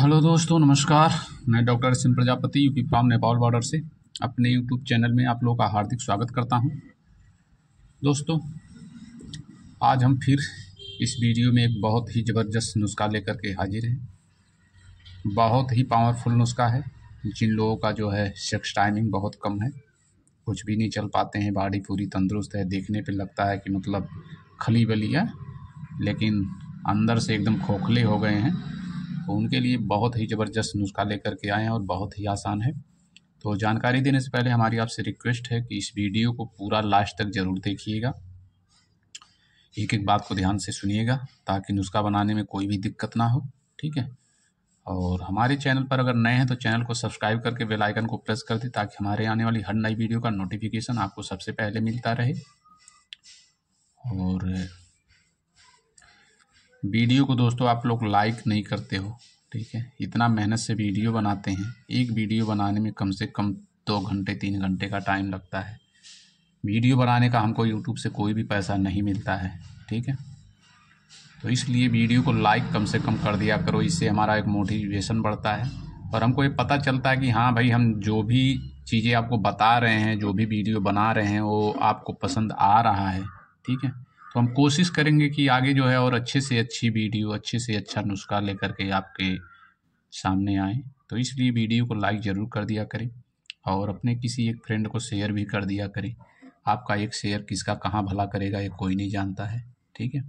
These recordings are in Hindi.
हेलो दोस्तों नमस्कार मैं डॉक्टर सिम Prajapati UP farm Nepal border से अपने यूट्यूब चैनल में आप लोगों का हार्दिक स्वागत करता हूं दोस्तों आज हम फिर इस वीडियो में एक बहुत ही ज़बरदस्त नुस्खा लेकर के हाजिर हैं बहुत ही पावरफुल नुस्खा है जिन लोगों का जो है सेक्स टाइमिंग बहुत कम है कुछ भी नहीं चल पाते हैं बाड़ी पूरी तंदुरुस्त है देखने पर लगता है कि मतलब खली बली है लेकिन अंदर से एकदम खोखले हो गए हैं तो उनके लिए बहुत ही ज़बरदस्त नुस्खा लेकर के आए हैं और बहुत ही आसान है तो जानकारी देने से पहले हमारी आपसे रिक्वेस्ट है कि इस वीडियो को पूरा लास्ट तक ज़रूर देखिएगा एक एक बात को ध्यान से सुनिएगा ताकि नुस्खा बनाने में कोई भी दिक्कत ना हो ठीक है और हमारे चैनल पर अगर नए हैं तो चैनल को सब्सक्राइब करके बेल आइकन को प्रेस कर दें ताकि हमारे आने वाली हर नई वीडियो का नोटिफिकेशन आपको सबसे पहले मिलता रहे और वीडियो को दोस्तों आप लोग लाइक नहीं करते हो ठीक है इतना मेहनत से वीडियो बनाते हैं एक वीडियो बनाने में कम से कम दो घंटे तीन घंटे का टाइम लगता है वीडियो बनाने का हमको यूट्यूब से कोई भी पैसा नहीं मिलता है ठीक है तो इसलिए वीडियो को लाइक कम से कम कर दिया करो इससे हमारा एक मोटिवेशन बढ़ता है और हमको ये पता चलता है कि हाँ भाई हम जो भी चीज़ें आपको बता रहे हैं जो भी वीडियो बना रहे हैं वो आपको पसंद आ रहा है ठीक है तो हम कोशिश करेंगे कि आगे जो है और अच्छे से अच्छी वीडियो अच्छे से अच्छा नुस्खा लेकर के आपके सामने आए तो इसलिए वीडियो को लाइक ज़रूर कर दिया करें और अपने किसी एक फ्रेंड को शेयर भी कर दिया करें आपका एक शेयर किसका कहाँ भला करेगा ये कोई नहीं जानता है ठीक है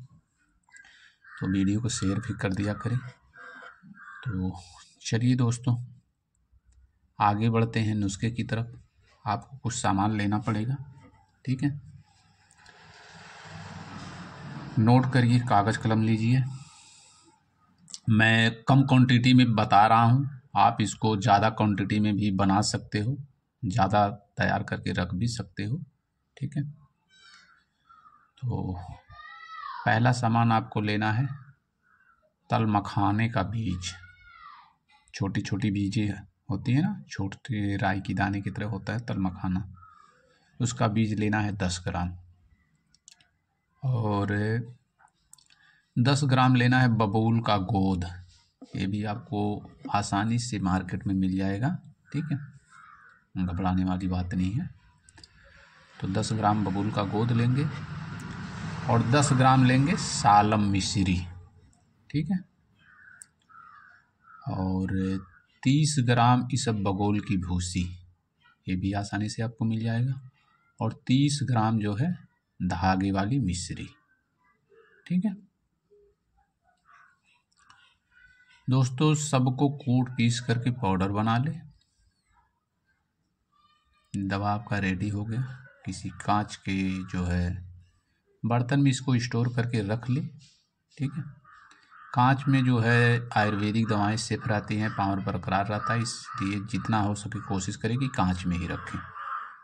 तो वीडियो को शेयर भी कर दिया करें तो चलिए दोस्तों आगे बढ़ते हैं नुस्खे की तरफ आपको कुछ सामान लेना पड़ेगा ठीक है नोट करिए कागज़ कलम लीजिए मैं कम क्वांटिटी में बता रहा हूँ आप इसको ज़्यादा क्वांटिटी में भी बना सकते हो ज़्यादा तैयार करके रख भी सकते हो ठीक है तो पहला सामान आपको लेना है तल मखाने का बीज छोटी छोटी बीजें होती हैं ना छोटे राई की दाने की तरह होता है तल मखाना उसका बीज लेना है दस ग्राम और दस ग्राम लेना है बबूल का गोद ये भी आपको आसानी से मार्केट में मिल जाएगा ठीक है घबराने वाली बात नहीं है तो दस ग्राम बबूल का गोद लेंगे और दस ग्राम लेंगे सालम मिश्री ठीक है और तीस ग्राम इस बगोल की भूसी ये भी आसानी से आपको मिल जाएगा और तीस ग्राम जो है धागे वाली मिश्री ठीक है दोस्तों सबको कूट पीस करके पाउडर बना ले दवा आपका रेडी हो गया किसी कांच के जो है बर्तन में इसको स्टोर करके रख ले ठीक है कांच में जो है आयुर्वेदिक दवाएं सेफ रहती हैं पावर बरकरार रहता है इसलिए जितना हो सके कोशिश करें कि कांच में ही रखें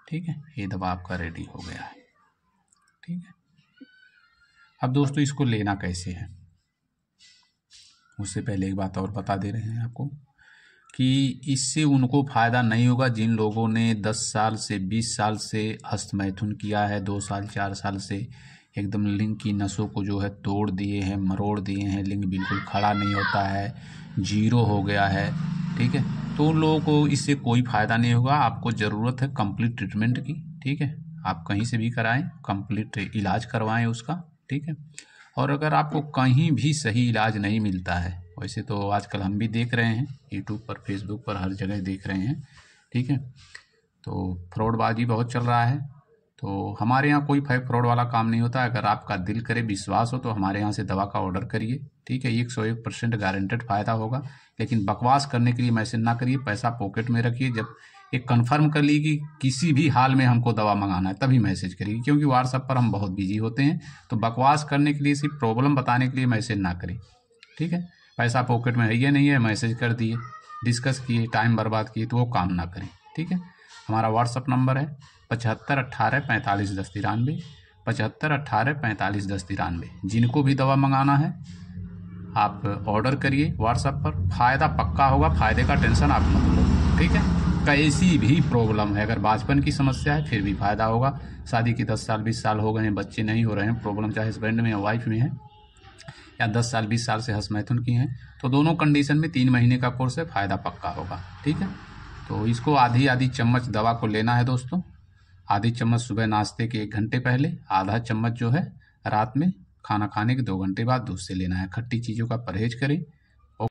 ठीक है ये दवा आपका रेडी हो गया है ठीक है अब दोस्तों इसको लेना कैसे है उससे पहले एक बात और बता दे रहे हैं आपको कि इससे उनको फ़ायदा नहीं होगा जिन लोगों ने 10 साल से 20 साल से हस्त मैथुन किया है दो साल चार साल से एकदम लिंग की नसों को जो है तोड़ दिए हैं मरोड़ दिए हैं लिंग बिल्कुल खड़ा नहीं होता है जीरो हो गया है ठीक है तो उन लोगों को इससे कोई फ़ायदा नहीं होगा आपको ज़रूरत है कंप्लीट ट्रीटमेंट की ठीक है आप कहीं से भी कराएं कंप्लीट इलाज करवाएं उसका ठीक है और अगर आपको कहीं भी सही इलाज नहीं मिलता है वैसे तो आजकल हम भी देख रहे हैं यूट्यूब पर फेसबुक पर हर जगह देख रहे हैं ठीक है तो फ्रॉडबाजी बहुत चल रहा है तो हमारे यहाँ कोई फ्रॉड वाला काम नहीं होता अगर आपका दिल करे विश्वास हो तो हमारे यहाँ से दवा का ऑर्डर करिए ठीक है एक सौ एक परसेंट गारंटेड फ़ायदा होगा लेकिन बकवास करने के लिए मैसेज ना करिए पैसा पॉकेट में रखिए जब ये कंफर्म कर लीजिए कि किसी भी हाल में हमको दवा मंगाना है तभी मैसेज करेगी क्योंकि व्हाट्सअप पर हम बहुत बिजी होते हैं तो बकवास करने के लिए सिर्फ प्रॉब्लम बताने के लिए मैसेज ना करें ठीक है पैसा पॉकेट में है या नहीं है मैसेज कर दिए डिस्कस किए टाइम बर्बाद किए तो वो काम ना करें ठीक है हमारा व्हाट्सअप नंबर है पचहत्तर अट्ठारह पैंतालीस दस तिरानवे पचहत्तर अट्ठारह पैंतालीस दस तिरानवे जिनको भी दवा मंगाना है आप ऑर्डर करिए व्हाट्सएप पर फ़ायदा पक्का होगा फ़ायदे का टेंशन आप मत लो ठीक है कैसी भी प्रॉब्लम है अगर बचपन की समस्या है फिर भी फायदा होगा शादी की दस साल बीस साल हो गए हैं बच्चे नहीं हो रहे हैं प्रॉब्लम चाहे हस्बैंड में या वाइफ में है या दस साल बीस साल से हंस मैथुन की हैं तो दोनों कंडीशन में तीन महीने का कोर्स है फ़ायदा पक्का होगा ठीक है तो इसको आधी आधी चम्मच दवा को लेना है दोस्तों आधी चम्मच सुबह नाश्ते के एक घंटे पहले आधा चम्मच जो है रात में खाना खाने के दो घंटे बाद दूध से लेना है खट्टी चीज़ों का परहेज करें